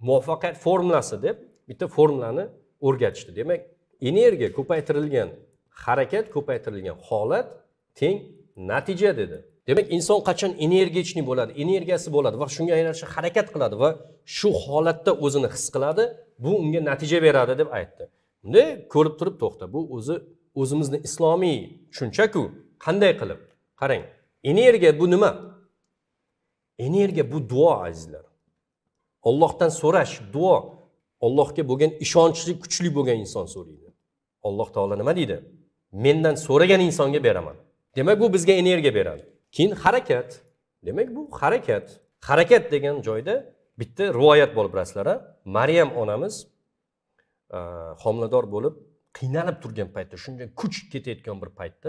muvaffaqiyat formulasi deb bitta formulani o'rgatishdi demak energiya ko'paytirilgan harakat ko'paytirilgan holat teng natija dedi demak inson qachon energichniy bo'ladi energiyasi bo'ladi va shunga yarasha harakat qiladi va shu holatda o'zini his qiladi bu unga natija beradi deb aytdi bunda ko'rib turib to'xta bu o'zi o'zimizni islomiy tushunchaku qanday qilib qarang energiya bu nima energiya bu duo azizlar ollohdan so'rash duo ollohga bo'lgan ishonchli kuchli bo'lgan inson so'raydi alloh taolo nima deydi mendan so'ragan insonga beraman demak bu bizga energiya beradi keyin harakat demak bu harakat harakat degan joyda bitta rivoyat bor bilasizlar maryam onamiz homilador bo'lib qiynalib turgan paytda shunday kuch ketayotgan bir paytda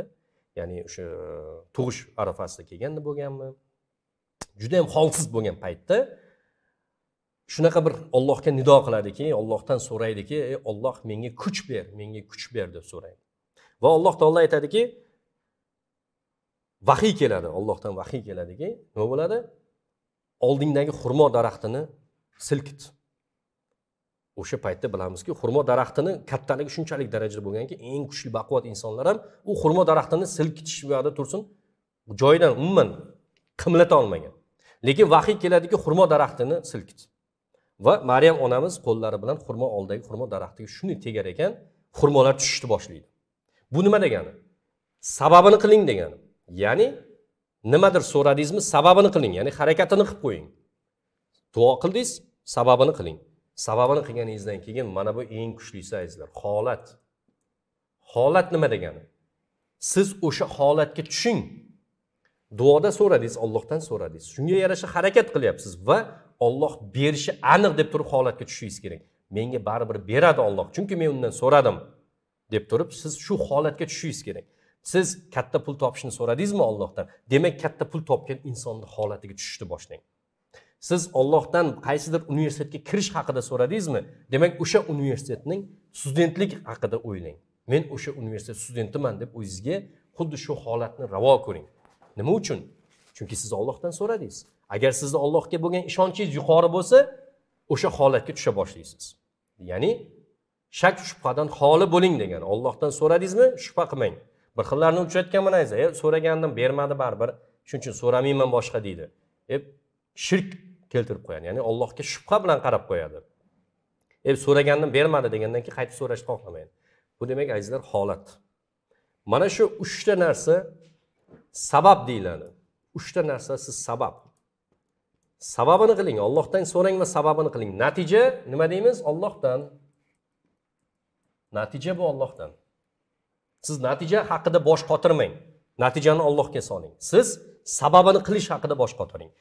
ya'ni o'sha tug'ish arafasida kelganda bo'lganmi judayam holsiz bo'lgan paytda shunaqa bir ollohga nido qiladiki ollohdan so'raydiki ey olloh menga kuch ber menga kuch ber deb so'raydi va alloh taolo aytadiki vahiy keladi ollohdan vahiy keladiki nima bo'ladi oldingdagi xurmo daraxtini silkit o'sha paytda bilamizki xurmo daraxtini kattaligi shunchalik darajada bo'lganki eng kuchli baquvvat insonlar ham u xurmo daraxtini silkitish yoqda tursin joyidan umuman qimlata olmagan lekin vahiy keladiki xurmo daraxtini silkit va maryam onamiz qo'llari bilan xurmo oldidagi xurmo daraxtiga shunday tegar ekan xurmolar tushishni boshlaydi bu nima degani sababini qiling degani ya'ni nimadir so'radingizmi sababini qiling ya'ni harakatini qilib qo'ying duo qildingiz sababini qiling sababini qilganingizdan keyin mana bu eng kuchlisi azizlar holat holat nima degani siz o'sha holatga tushing duoda so'radingiz ollohdan so'radingiz shunga yarasha harakat qilyapsiz va olloh berishi aniq deb turib holatga tushishingiz kerak menga baribir beradi olloh chunki men undan so'radim deb turib siz shu holatga tushishingiz kerak siz katta pul topishni so'radingizmi ollohdan demak katta pul topgan insonni holatiga tushishni boshlang siz ollohdan qaysidir universitetga kirish haqida so'radingizmi demak o'sha universitetning studentlik haqida o'ylang men o'sha universitet studentiman deb o'zingizga xuddi shu holatni ravo ko'ring nima uchun chunki siz ollohdan so'radingiz agar sizni allohga bo'lgan ishonchingiz yuqori bo'lsa o'sha holatga tusha boshlaysiz ya'ni shak shubhadan xoli bo'ling degan ollohdan so'radingizmi shubha qilmang bir xillarni uchratganman bo'lasiz e so'ragandim bermadi baribir shuning uchun so'ramayman boshqa deydi deb shirk keltirib qo'yadi ya'ni allohga shubha bilan qarab qo'yadi e so'ragandim bermadi degandan keyin qayta so'rashni xohlamaydi bu demak azizlar holat mana shu uchta narsa sabab deyiladi uchta narsa siz sabab sababini qiling ollohdan so'rang va sababini qiling natija nima deymiz ollohdan natija bu ollohdan siz natija haqida bosh qotirmang natijani ollohga soling siz sababini qilish haqida bosh qotiring